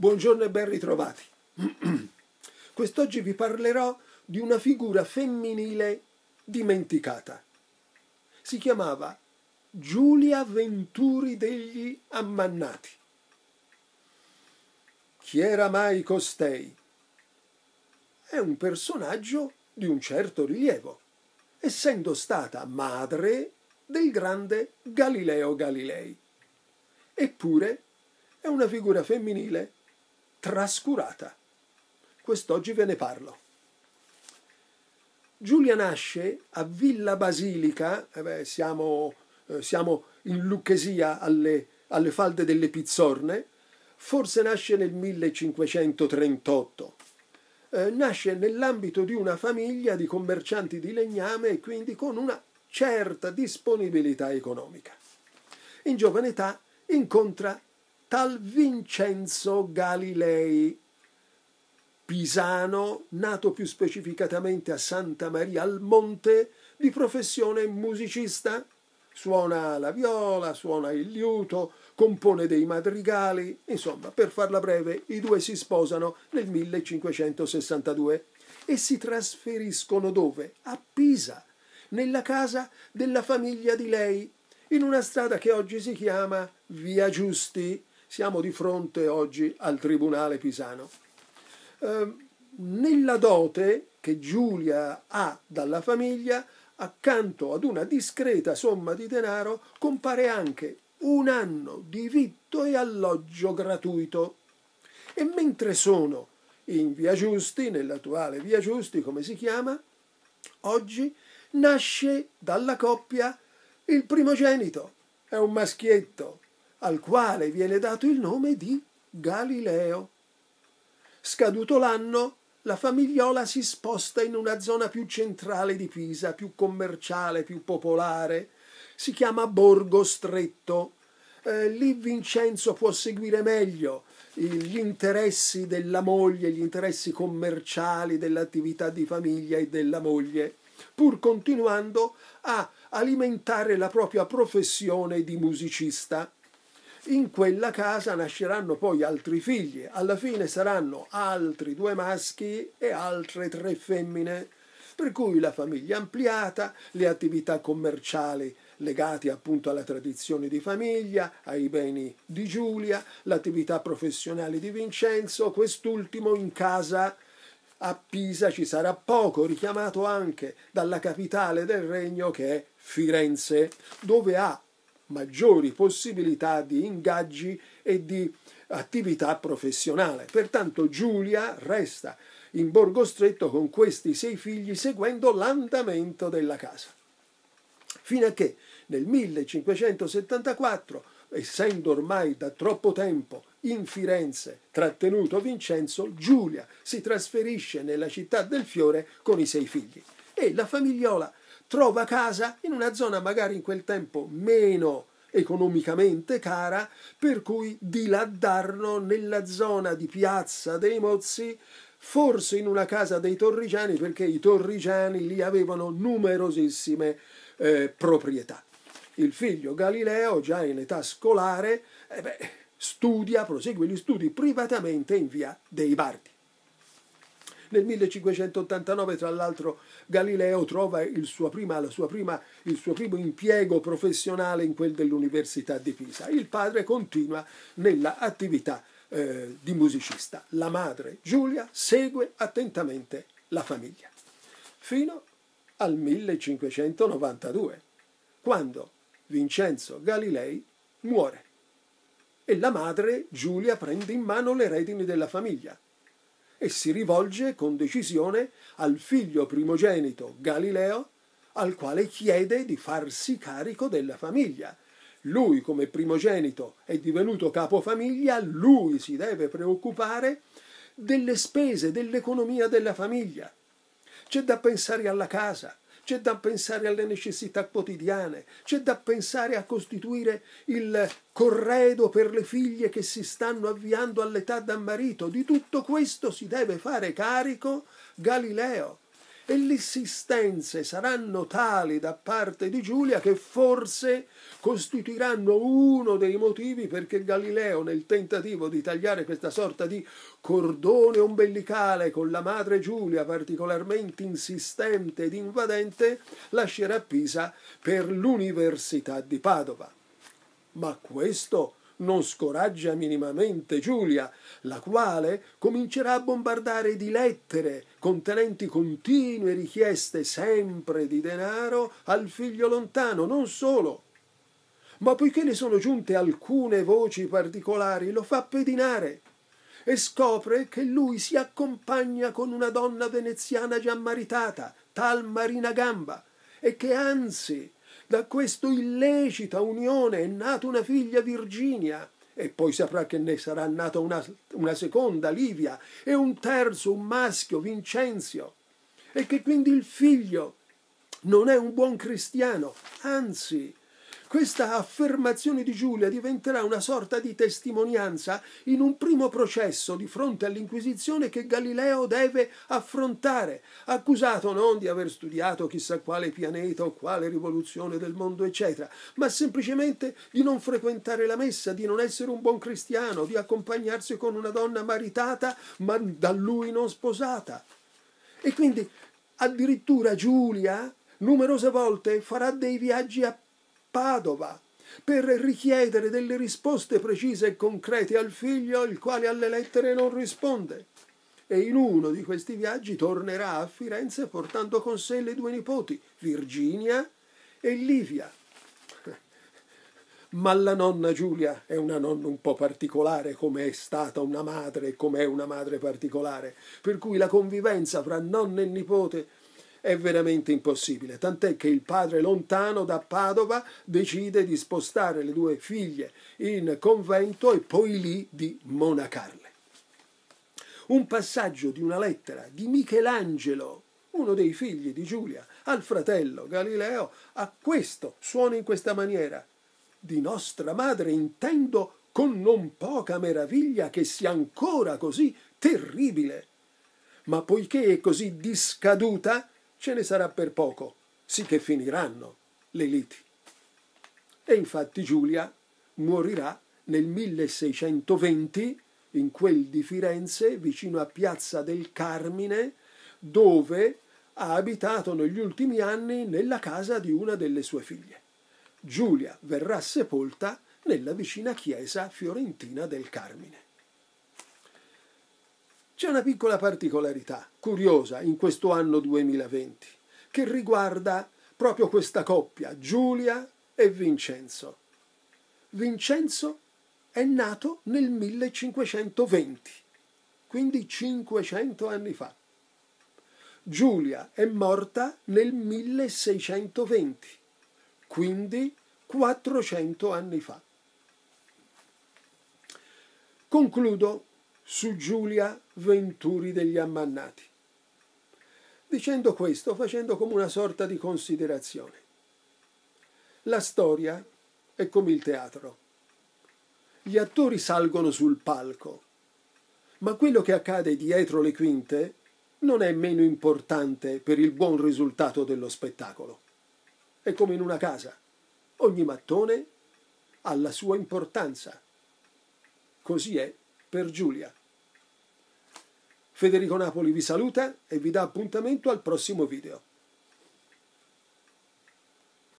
Buongiorno e ben ritrovati. Quest'oggi vi parlerò di una figura femminile dimenticata. Si chiamava Giulia Venturi degli Ammannati. Chi era mai costei? È un personaggio di un certo rilievo, essendo stata madre del grande Galileo Galilei. Eppure è una figura femminile trascurata. Quest'oggi ve ne parlo. Giulia nasce a Villa Basilica, eh beh, siamo, eh, siamo, in Lucchesia alle, alle falde delle Pizzorne, forse nasce nel 1538. Eh, nasce nell'ambito di una famiglia di commercianti di legname e quindi con una certa disponibilità economica. In giovane età incontra tal Vincenzo Galilei, pisano, nato più specificatamente a Santa Maria al Monte, di professione musicista. Suona la viola, suona il liuto, compone dei madrigali, insomma, per farla breve, i due si sposano nel 1562 e si trasferiscono dove? A Pisa, nella casa della famiglia di lei, in una strada che oggi si chiama Via Giusti, siamo di fronte oggi al Tribunale Pisano. Ehm, nella dote che Giulia ha dalla famiglia, accanto ad una discreta somma di denaro, compare anche un anno di vitto e alloggio gratuito. E mentre sono in Via Giusti, nell'attuale Via Giusti, come si chiama, oggi nasce dalla coppia il primogenito. È un maschietto al quale viene dato il nome di Galileo. Scaduto l'anno, la famigliola si sposta in una zona più centrale di Pisa, più commerciale, più popolare. Si chiama Borgo Stretto. Eh, lì Vincenzo può seguire meglio gli interessi della moglie, gli interessi commerciali dell'attività di famiglia e della moglie, pur continuando a alimentare la propria professione di musicista in quella casa nasceranno poi altri figli, alla fine saranno altri due maschi e altre tre femmine, per cui la famiglia ampliata, le attività commerciali legate appunto alla tradizione di famiglia, ai beni di Giulia, l'attività professionale di Vincenzo, quest'ultimo in casa a Pisa ci sarà poco, richiamato anche dalla capitale del regno che è Firenze, dove ha maggiori possibilità di ingaggi e di attività professionale. Pertanto Giulia resta in Borgo Stretto con questi sei figli seguendo l'andamento della casa. Fino a che nel 1574, essendo ormai da troppo tempo in Firenze trattenuto Vincenzo, Giulia si trasferisce nella città del Fiore con i sei figli e la famigliola trova casa in una zona magari in quel tempo meno economicamente cara, per cui di là d'Arno, nella zona di Piazza dei Mozzi, forse in una casa dei Torrigiani, perché i Torrigiani lì avevano numerosissime eh, proprietà. Il figlio Galileo, già in età scolare, eh beh, studia, prosegue gli studi privatamente in via dei Bardi. Nel 1589, tra l'altro, Galileo trova il suo, prima, sua prima, il suo primo impiego professionale in quel dell'Università di Pisa. Il padre continua nell'attività eh, di musicista. La madre, Giulia, segue attentamente la famiglia. Fino al 1592, quando Vincenzo Galilei muore e la madre Giulia prende in mano le redini della famiglia e si rivolge con decisione al figlio primogenito Galileo, al quale chiede di farsi carico della famiglia. Lui come primogenito è divenuto capofamiglia, lui si deve preoccupare delle spese, dell'economia della famiglia. C'è da pensare alla casa, c'è da pensare alle necessità quotidiane, c'è da pensare a costituire il corredo per le figlie che si stanno avviando all'età da marito. Di tutto questo si deve fare carico Galileo e le insistenze saranno tali da parte di Giulia che forse costituiranno uno dei motivi perché Galileo nel tentativo di tagliare questa sorta di cordone ombelicale con la madre Giulia particolarmente insistente ed invadente lascerà Pisa per l'Università di Padova. Ma questo non scoraggia minimamente Giulia, la quale comincerà a bombardare di lettere contenenti continue richieste sempre di denaro al figlio lontano, non solo. Ma poiché ne sono giunte alcune voci particolari, lo fa pedinare e scopre che lui si accompagna con una donna veneziana già maritata, tal Marina Gamba, e che anzi da questa illecita unione è nata una figlia Virginia e poi saprà che ne sarà nata una, una seconda Livia e un terzo, un maschio, Vincenzio. E che quindi il figlio non è un buon cristiano, anzi questa affermazione di Giulia diventerà una sorta di testimonianza in un primo processo di fronte all'Inquisizione che Galileo deve affrontare, accusato non di aver studiato chissà quale pianeta o quale rivoluzione del mondo, eccetera, ma semplicemente di non frequentare la messa, di non essere un buon cristiano, di accompagnarsi con una donna maritata ma da lui non sposata. E quindi addirittura Giulia numerose volte farà dei viaggi a Padova per richiedere delle risposte precise e concrete al figlio, il quale alle lettere non risponde. E in uno di questi viaggi tornerà a Firenze portando con sé le due nipoti, Virginia e Livia. Ma la nonna Giulia è una nonna un po' particolare, come è stata una madre e come è una madre particolare, per cui la convivenza fra nonna e nipote è veramente impossibile, tant'è che il padre lontano da Padova decide di spostare le due figlie in convento e poi lì di monacarle. Un passaggio di una lettera di Michelangelo, uno dei figli di Giulia, al fratello Galileo, a questo suona in questa maniera. Di nostra madre intendo con non poca meraviglia che sia ancora così terribile. Ma poiché è così discaduta, ce ne sarà per poco, sì che finiranno le liti. E infatti Giulia morirà nel 1620 in quel di Firenze, vicino a Piazza del Carmine, dove ha abitato negli ultimi anni nella casa di una delle sue figlie. Giulia verrà sepolta nella vicina chiesa fiorentina del Carmine. C'è una piccola particolarità curiosa in questo anno 2020 che riguarda proprio questa coppia, Giulia e Vincenzo. Vincenzo è nato nel 1520, quindi 500 anni fa. Giulia è morta nel 1620, quindi 400 anni fa. Concludo su Giulia Venturi degli Ammannati. Dicendo questo, facendo come una sorta di considerazione. La storia è come il teatro. Gli attori salgono sul palco, ma quello che accade dietro le quinte non è meno importante per il buon risultato dello spettacolo. È come in una casa. Ogni mattone ha la sua importanza. Così è per Giulia. Federico Napoli vi saluta e vi dà appuntamento al prossimo video.